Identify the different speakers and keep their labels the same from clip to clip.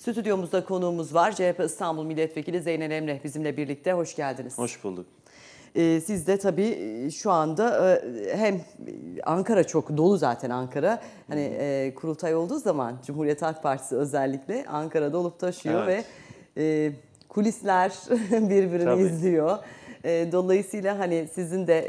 Speaker 1: Stüdyomuzda konuğumuz var. CHP İstanbul Milletvekili Zeynel Emre bizimle birlikte. Hoş geldiniz. Hoş bulduk. Ee, siz de tabii e, şu anda e, hem Ankara çok dolu zaten Ankara. Hani e, kurultay olduğu zaman Cumhuriyet Halk Partisi özellikle Ankara dolup taşıyor evet. ve kulisler birbirini tabii. izliyor. dolayısıyla hani sizin de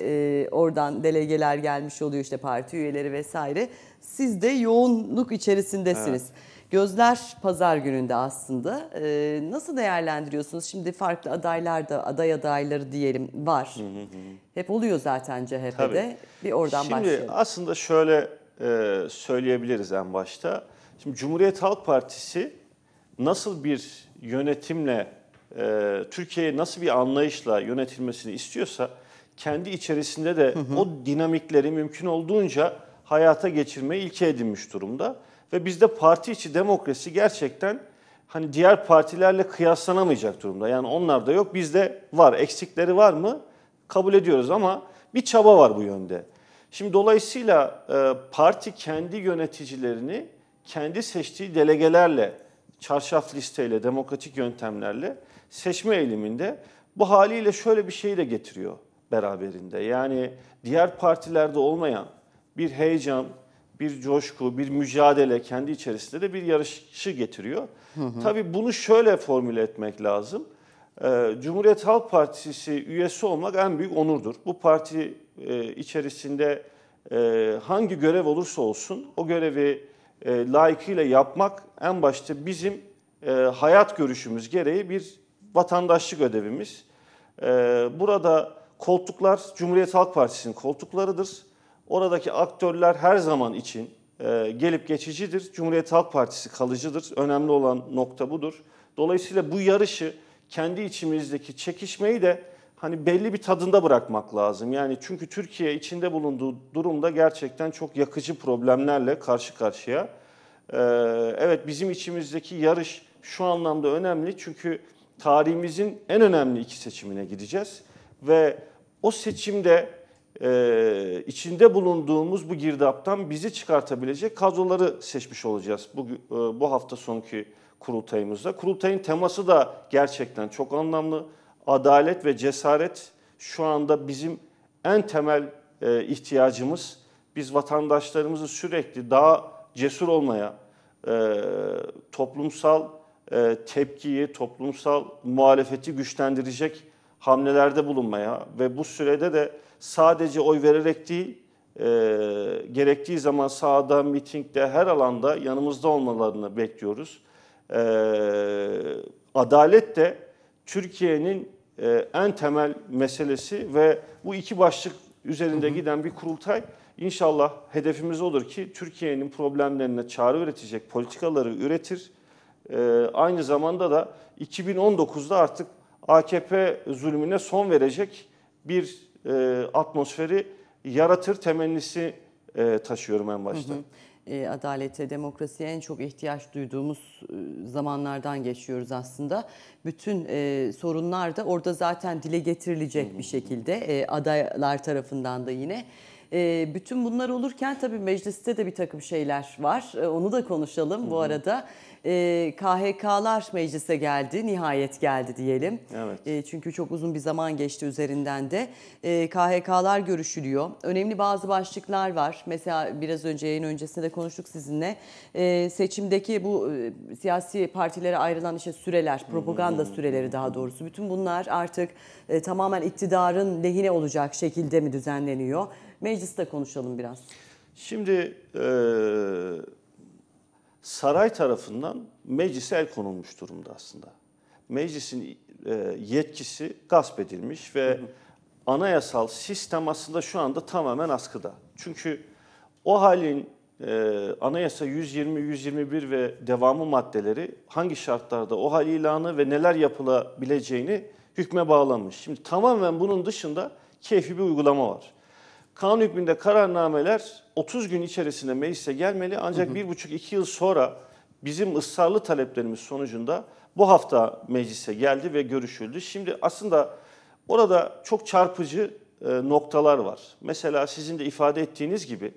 Speaker 1: oradan delegeler gelmiş oluyor işte parti üyeleri vesaire. Siz de yoğunluk içerisindesiniz. Evet. Gözler pazar gününde aslında. E, nasıl değerlendiriyorsunuz? Şimdi farklı adaylar da aday adayları diyelim var. Hı hı hı. Hep oluyor zaten CHP'de. Tabii. Bir oradan Şimdi başlayalım. Şimdi aslında
Speaker 2: şöyle e, söyleyebiliriz en başta. Şimdi Cumhuriyet Halk Partisi nasıl bir yönetimle e, Türkiye'yi nasıl bir anlayışla yönetilmesini istiyorsa kendi içerisinde de hı hı. o dinamikleri mümkün olduğunca hayata geçirmeyi ilke edinmiş durumda. Ve bizde parti içi demokrasi gerçekten hani diğer partilerle kıyaslanamayacak durumda. Yani onlar da yok, bizde var. Eksikleri var mı? Kabul ediyoruz ama bir çaba var bu yönde. Şimdi dolayısıyla e, parti kendi yöneticilerini kendi seçtiği delegelerle, çarşaf listeyle, demokratik yöntemlerle seçme eğiliminde bu haliyle şöyle bir şey de getiriyor beraberinde. Yani diğer partilerde olmayan bir heyecan, bir coşku, bir mücadele kendi içerisinde de bir yarışı getiriyor. Hı hı. Tabii bunu şöyle formüle etmek lazım. Ee, Cumhuriyet Halk Partisi üyesi olmak en büyük onurdur. Bu parti e, içerisinde e, hangi görev olursa olsun o görevi e, layıkıyla yapmak en başta bizim hayat görüşümüz gereği bir vatandaşlık ödevimiz. burada koltuklar Cumhuriyet Halk Partisi'nin koltuklarıdır. Oradaki aktörler her zaman için e, gelip geçicidir. Cumhuriyet Halk Partisi kalıcıdır. Önemli olan nokta budur. Dolayısıyla bu yarışı kendi içimizdeki çekişmeyi de hani belli bir tadında bırakmak lazım. Yani çünkü Türkiye içinde bulunduğu durumda gerçekten çok yakıcı problemlerle karşı karşıya. E, evet bizim içimizdeki yarış şu anlamda önemli çünkü tarihimizin en önemli iki seçimine gideceğiz ve o seçimde e, içinde bulunduğumuz bu girdaptan bizi çıkartabilecek kadroları seçmiş olacağız bu, e, bu hafta sonki kurultayımızda. Kurultayın teması da gerçekten çok anlamlı. Adalet ve cesaret şu anda bizim en temel e, ihtiyacımız. Biz vatandaşlarımızı sürekli daha cesur olmaya, e, toplumsal e, tepkiyi, toplumsal muhalefeti güçlendirecek hamlelerde bulunmaya ve bu sürede de sadece oy vererek değil, e, gerektiği zaman sahada, mitingde, her alanda yanımızda olmalarını bekliyoruz. E, adalet de Türkiye'nin e, en temel meselesi ve bu iki başlık üzerinde hı hı. giden bir kurultay. İnşallah hedefimiz olur ki Türkiye'nin problemlerine çare üretecek politikaları üretir. Ee, aynı zamanda da 2019'da artık AKP zulmüne son verecek bir e, atmosferi yaratır temennisi e, taşıyorum en başta. Hı hı.
Speaker 1: E, adalete, demokrasiye en çok ihtiyaç duyduğumuz e, zamanlardan geçiyoruz aslında. Bütün e, sorunlar da orada zaten dile getirilecek hı hı. bir şekilde e, adaylar tarafından da yine e, bütün bunlar olurken tabii mecliste de bir takım şeyler var. E, onu da konuşalım Hı-hı. bu arada. E, ee, KHK'lar meclise geldi, nihayet geldi diyelim. Evet. E, çünkü çok uzun bir zaman geçti üzerinden de. E, KHK'lar görüşülüyor. Önemli bazı başlıklar var. Mesela biraz önce yayın öncesinde de konuştuk sizinle. E, seçimdeki bu e, siyasi partilere ayrılan işte süreler, propaganda Hı-hı. süreleri daha doğrusu. Bütün bunlar artık e, tamamen iktidarın lehine olacak şekilde mi düzenleniyor? Mecliste konuşalım biraz.
Speaker 2: Şimdi e, saray tarafından meclise el konulmuş durumda aslında. Meclisin e, yetkisi gasp edilmiş ve hı hı. anayasal sistem aslında şu anda tamamen askıda. Çünkü o halin e, anayasa 120, 121 ve devamı maddeleri hangi şartlarda o hal ilanı ve neler yapılabileceğini hükme bağlamış. Şimdi tamamen bunun dışında keyfi bir uygulama var. Kanun hükmünde kararnameler 30 gün içerisinde meclise gelmeli ancak bir buçuk iki yıl sonra bizim ısrarlı taleplerimiz sonucunda bu hafta meclise geldi ve görüşüldü. Şimdi aslında orada çok çarpıcı e, noktalar var. Mesela sizin de ifade ettiğiniz gibi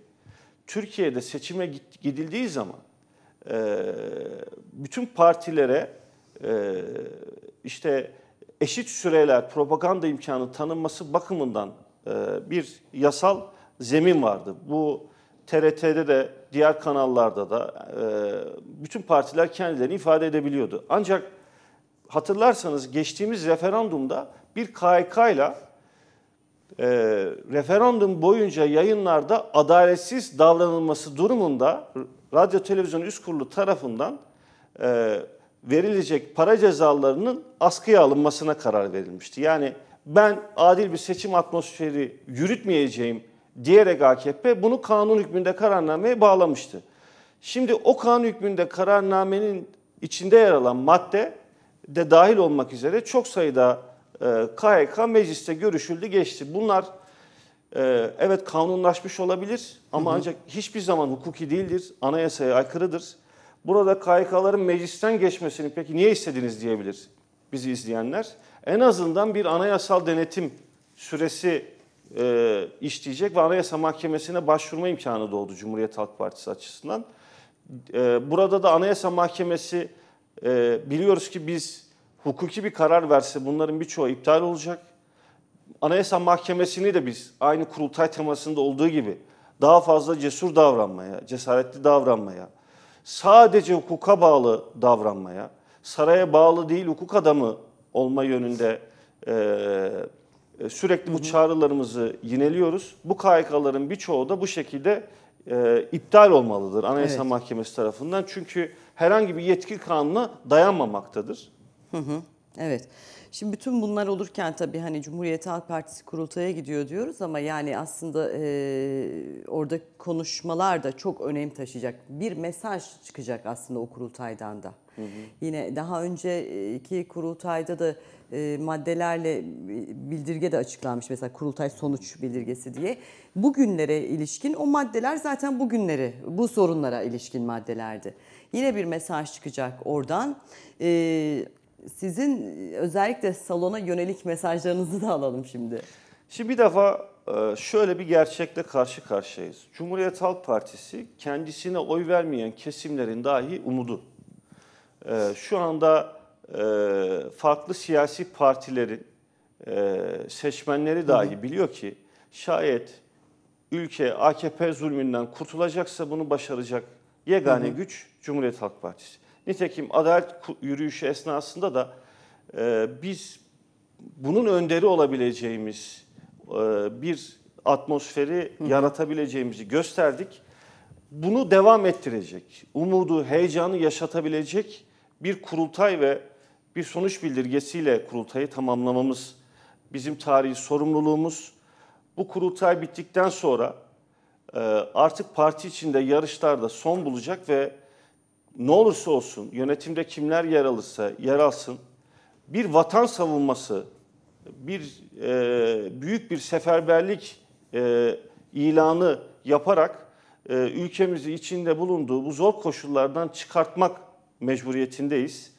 Speaker 2: Türkiye'de seçime gidildiği zaman e, bütün partilere e, işte eşit süreler propaganda imkanı tanınması bakımından e, bir yasal zemin vardı. Bu TRT'de de diğer kanallarda da e, bütün partiler kendilerini ifade edebiliyordu. Ancak hatırlarsanız geçtiğimiz referandumda bir KK ile e, referandum boyunca yayınlarda adaletsiz davranılması durumunda radyo televizyon üst kurulu tarafından verilecek para cezalarının askıya alınmasına karar verilmişti. Yani ben adil bir seçim atmosferi yürütmeyeceğim diyerek AKP bunu kanun hükmünde kararnameye bağlamıştı. Şimdi o kanun hükmünde kararnamenin içinde yer alan madde de dahil olmak üzere çok sayıda e, KYK mecliste görüşüldü geçti. Bunlar e, evet kanunlaşmış olabilir ama hı hı. ancak hiçbir zaman hukuki değildir, anayasaya aykırıdır. Burada KYK'ların meclisten geçmesini peki niye istediniz diyebilir bizi izleyenler en azından bir anayasal denetim süresi e, işleyecek ve Anayasa Mahkemesi'ne başvurma imkanı doğdu Cumhuriyet Halk Partisi açısından. E, burada da Anayasa Mahkemesi e, biliyoruz ki biz hukuki bir karar verse bunların birçoğu iptal olacak. Anayasa Mahkemesi'ni de biz aynı kurultay temasında olduğu gibi daha fazla cesur davranmaya, cesaretli davranmaya, sadece hukuka bağlı davranmaya, saraya bağlı değil hukuk adamı olma yönünde e, sürekli bu çağrılarımızı yineliyoruz. Bu KHK'ların birçoğu da bu şekilde e, iptal olmalıdır Anayasa Evet. Mahkemesi tarafından. Çünkü herhangi bir yetki kanuna dayanmamaktadır.
Speaker 1: Hı hı. Evet. Şimdi bütün bunlar olurken tabii hani Cumhuriyet Halk Partisi kurultaya gidiyor diyoruz ama yani aslında e, orada konuşmalar da çok önem taşıyacak. Bir mesaj çıkacak aslında o kurultaydan da. Hı hı. Yine daha önceki kurultayda da e, maddelerle e, bildirge de açıklanmış. Mesela kurultay sonuç bildirgesi diye. Bugünlere ilişkin o maddeler zaten bugünleri, bu sorunlara ilişkin maddelerdi. Yine bir mesaj çıkacak oradan. E, sizin özellikle salona yönelik mesajlarınızı da alalım şimdi. Şimdi bir defa e, şöyle bir gerçekle karşı karşıyayız. Cumhuriyet
Speaker 2: Halk Partisi kendisine oy vermeyen kesimlerin dahi umudu. Ee, şu anda e, farklı siyasi partilerin e, seçmenleri dahi biliyor ki şayet ülke AKP zulmünden kurtulacaksa bunu başaracak yegane güç Cumhuriyet Halk Partisi. Nitekim adalet yürüyüşü esnasında da e, biz bunun önderi olabileceğimiz bir atmosferi yaratabileceğimizi gösterdik. Bunu devam ettirecek, umudu, heyecanı yaşatabilecek bir kurultay ve bir sonuç bildirgesiyle kurultayı tamamlamamız bizim tarihi sorumluluğumuz. Bu kurultay bittikten sonra e, artık parti içinde yarışlarda son bulacak ve ne olursa olsun yönetimde kimler yer alırsa yer alsın bir vatan savunması, bir e, büyük bir seferberlik e, ilanı yaparak e, ülkemizi içinde bulunduğu bu zor koşullardan çıkartmak mecburiyetindeyiz.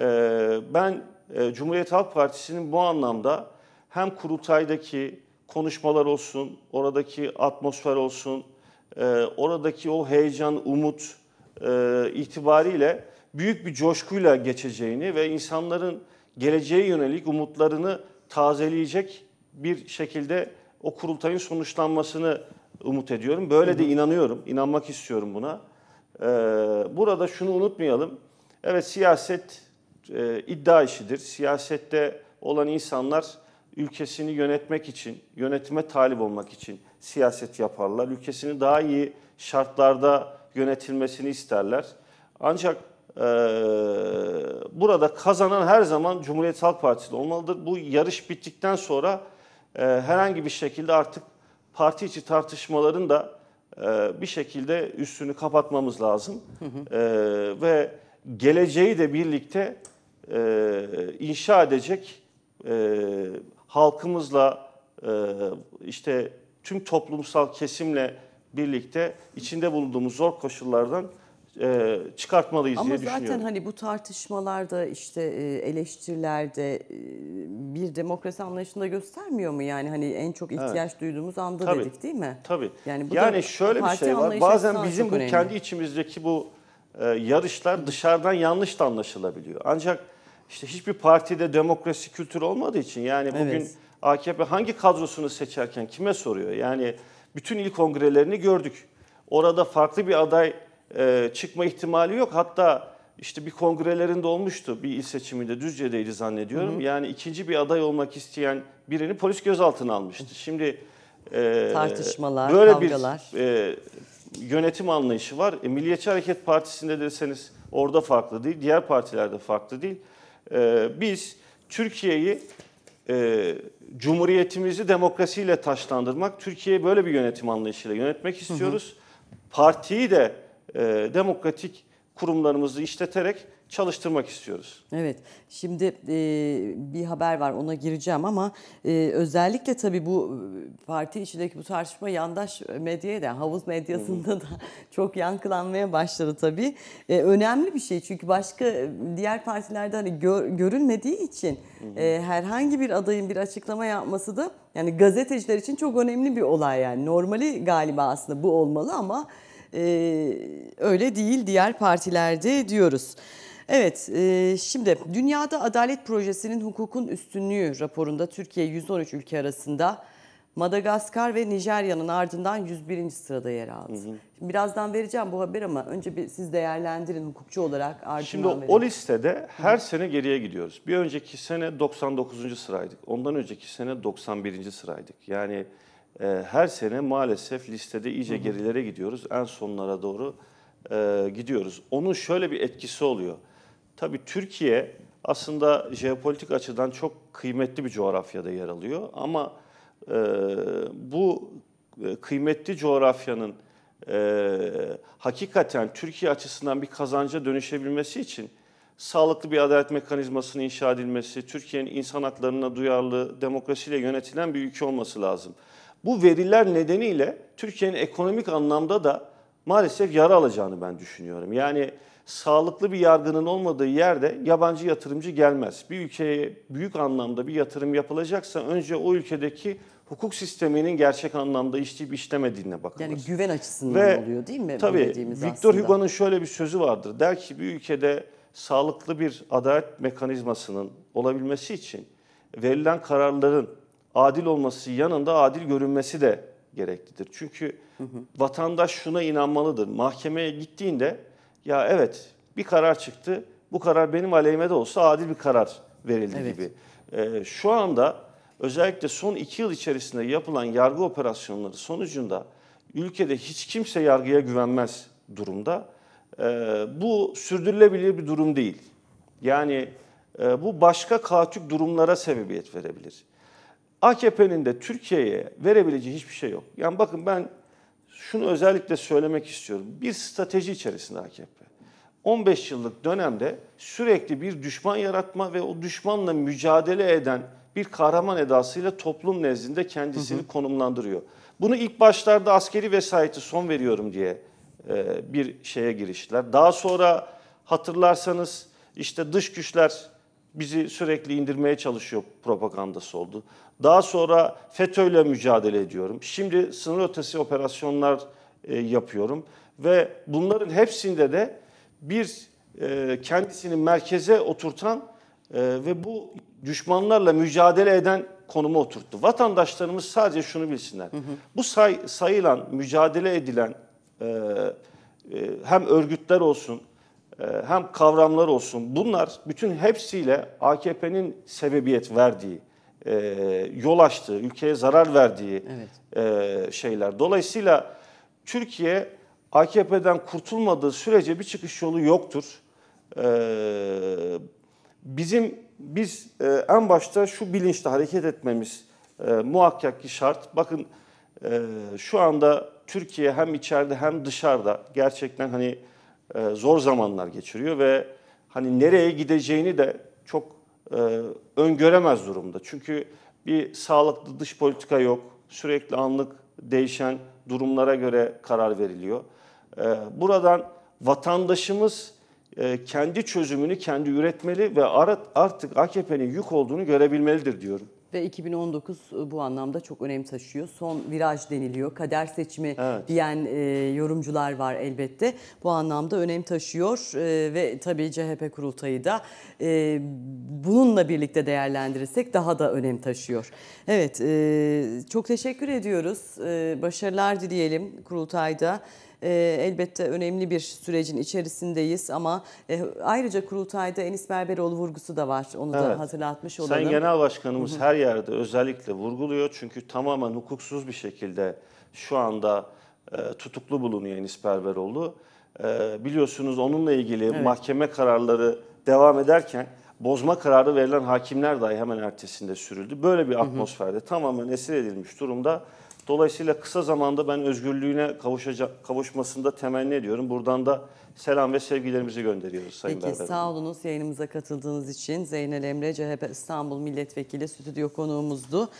Speaker 2: Ee, ben e, Cumhuriyet Halk Partisi'nin bu anlamda hem kurultaydaki konuşmalar olsun, oradaki atmosfer olsun, e, oradaki o heyecan, umut e, itibariyle büyük bir coşkuyla geçeceğini ve insanların geleceğe yönelik umutlarını tazeleyecek bir şekilde o kurultayın sonuçlanmasını umut ediyorum. Böyle de inanıyorum, inanmak istiyorum buna. Ee, burada şunu unutmayalım. Evet siyaset e, iddia işidir. Siyasette olan insanlar ülkesini yönetmek için, yönetime talip olmak için siyaset yaparlar. Ülkesini daha iyi şartlarda yönetilmesini isterler. Ancak e, burada kazanan her zaman Cumhuriyet Halk Partisi olmalıdır. Bu yarış bittikten sonra e, herhangi bir şekilde artık parti içi tartışmaların da ee, bir şekilde üstünü kapatmamız lazım. Hı ee, hı. ve geleceği de birlikte e, inşa edecek e, halkımızla e, işte tüm toplumsal kesimle birlikte içinde bulunduğumuz zor koşullardan e, çıkartmalıyız Ama diye düşünüyorum. Ama zaten
Speaker 1: hani bu tartışmalarda işte e, eleştirilerde e, bir demokrasi anlayışında göstermiyor mu? Yani hani en çok ihtiyaç evet. duyduğumuz anda tabii, dedik değil mi? Tabii. Yani, bu yani şöyle bir şey var. Bazen bizim bu önemli. kendi
Speaker 2: içimizdeki bu yarışlar dışarıdan yanlış da anlaşılabiliyor. Ancak işte hiçbir partide demokrasi kültürü olmadığı için yani bugün evet. AKP hangi kadrosunu seçerken kime soruyor? Yani bütün il kongrelerini gördük. Orada farklı bir aday e, çıkma ihtimali yok. Hatta işte bir kongrelerinde olmuştu bir il seçiminde Düzce'deydi zannediyorum. Hı hı. Yani ikinci bir aday olmak isteyen birini polis gözaltına almıştı. Şimdi e, tartışmalar, böyle kavgalar. bir e, yönetim anlayışı var. E, Milliyetçi Hareket Partisi'nde deseniz orada farklı değil, diğer partilerde farklı değil. E, biz Türkiye'yi e, cumhuriyetimizi demokrasiyle taşlandırmak, Türkiye'yi böyle bir yönetim anlayışıyla yönetmek istiyoruz. Hı hı. Partiyi de e, demokratik kurumlarımızı işleterek çalıştırmak
Speaker 1: istiyoruz. Evet, şimdi e, bir haber var ona gireceğim ama e, özellikle tabii bu e, parti içindeki bu tartışma yandaş medyaya da, havuz medyasında da çok yankılanmaya başladı tabii. E, önemli bir şey çünkü başka e, diğer partilerde hani gör, görülmediği için e, herhangi bir adayın bir açıklama yapması da yani gazeteciler için çok önemli bir olay yani. Normali galiba aslında bu olmalı ama e, öyle değil diğer partilerde diyoruz. Evet, e, şimdi Dünyada Adalet Projesi'nin hukukun üstünlüğü raporunda Türkiye 113 ülke arasında Madagaskar ve Nijerya'nın ardından 101. sırada yer aldı. Hı hı. Şimdi birazdan vereceğim bu haber ama önce bir siz değerlendirin hukukçu olarak Şimdi o, o
Speaker 2: listede her hı. sene geriye gidiyoruz. Bir önceki sene 99. sıraydık. Ondan önceki sene 91. sıraydık. Yani ee, her sene maalesef listede iyice gerilere gidiyoruz. En sonlara doğru e, gidiyoruz. Onun şöyle bir etkisi oluyor. Tabii Türkiye aslında jeopolitik açıdan çok kıymetli bir coğrafyada yer alıyor. Ama e, bu e, kıymetli coğrafyanın hakikaten Türkiye açısından bir kazanca dönüşebilmesi için sağlıklı bir adalet mekanizmasının inşa edilmesi, Türkiye'nin insan haklarına duyarlı, demokrasiyle yönetilen bir ülke olması lazım. Bu veriler nedeniyle Türkiye'nin ekonomik anlamda da maalesef yara alacağını ben düşünüyorum. Yani sağlıklı bir yargının olmadığı yerde yabancı yatırımcı gelmez. Bir ülkeye büyük anlamda bir yatırım yapılacaksa önce o ülkedeki hukuk sisteminin gerçek anlamda işleyip işlemediğine bakılır.
Speaker 1: Yani güven açısından Ve, oluyor değil mi? Tabii Victor Hugo'nun
Speaker 2: şöyle bir sözü vardır. Der ki bir ülkede sağlıklı bir adalet mekanizmasının olabilmesi için verilen kararların adil olması yanında adil görünmesi de gereklidir. Çünkü hı hı. vatandaş şuna inanmalıdır. Mahkemeye gittiğinde ya evet bir karar çıktı. Bu karar benim aleyhime de olsa adil bir karar verildi evet. gibi. Ee, şu anda özellikle son iki yıl içerisinde yapılan yargı operasyonları sonucunda ülkede hiç kimse yargıya güvenmez durumda. Ee, bu sürdürülebilir bir durum değil. Yani e, bu başka katük durumlara sebebiyet verebilir. AKP'nin de Türkiye'ye verebileceği hiçbir şey yok. Yani bakın ben şunu özellikle söylemek istiyorum. Bir strateji içerisinde AKP. 15 yıllık dönemde sürekli bir düşman yaratma ve o düşmanla mücadele eden bir kahraman edasıyla toplum nezdinde kendisini hı hı. konumlandırıyor. Bunu ilk başlarda askeri vesayeti son veriyorum diye e, bir şeye giriştiler. Daha sonra hatırlarsanız işte dış güçler bizi sürekli indirmeye çalışıyor propagandası oldu. Daha sonra FETÖ'yle mücadele ediyorum. Şimdi sınır ötesi operasyonlar e, yapıyorum ve bunların hepsinde de bir e, kendisini merkeze oturtan e, ve bu düşmanlarla mücadele eden konuma oturttu. Vatandaşlarımız sadece şunu bilsinler. Hı hı. Bu say, sayılan, mücadele edilen e, e, hem örgütler olsun, ee, hem kavramlar olsun bunlar bütün hepsiyle AKP'nin sebebiyet verdiği, e, yol açtığı, ülkeye zarar verdiği evet. E, şeyler. Dolayısıyla Türkiye AKP'den kurtulmadığı sürece bir çıkış yolu yoktur. Ee, bizim biz e, en başta şu bilinçle hareket etmemiz muhakkak ki şart. Bakın şu anda Türkiye hem içeride hem dışarıda gerçekten hani e, zor zamanlar geçiriyor ve hani nereye gideceğini de çok e, öngöremez durumda. Çünkü bir sağlıklı dış politika yok. Sürekli anlık değişen durumlara göre karar veriliyor. E, buradan vatandaşımız kendi çözümünü kendi üretmeli ve artık AKP'nin yük olduğunu görebilmelidir diyorum.
Speaker 1: Ve 2019 e, bu anlamda çok önem taşıyor. Son viraj deniliyor. Kader seçimi evet. diyen e, yorumcular var elbette. Bu anlamda önem taşıyor e, ve tabii CHP kurultayı da e, bununla birlikte değerlendirirsek daha da önem taşıyor. Evet, e, çok teşekkür ediyoruz. E, başarılar dileyelim kurultayda. E, elbette önemli bir sürecin içerisindeyiz ama e, ayrıca kurultayda Enis Berberoğlu vurgusu da var. Onu evet. da hatırlatmış olalım. Sen Genel Başkanımız her
Speaker 2: yerde özellikle vurguluyor. Çünkü tamamen hukuksuz bir şekilde şu anda e, tutuklu bulunuyor Enis Berberoğlu. E, biliyorsunuz onunla ilgili evet. mahkeme kararları devam ederken bozma kararı verilen hakimler dahi hemen ertesinde sürüldü. Böyle bir atmosferde hı hı. tamamen esir edilmiş durumda Dolayısıyla kısa zamanda ben özgürlüğüne kavuşacak, kavuşmasında temenni ediyorum. Buradan da selam ve sevgilerimizi gönderiyoruz Sayın Peki, Berber sağ
Speaker 1: olunuz yayınımıza katıldığınız için. Zeynel Emre, CHP İstanbul Milletvekili stüdyo konuğumuzdu.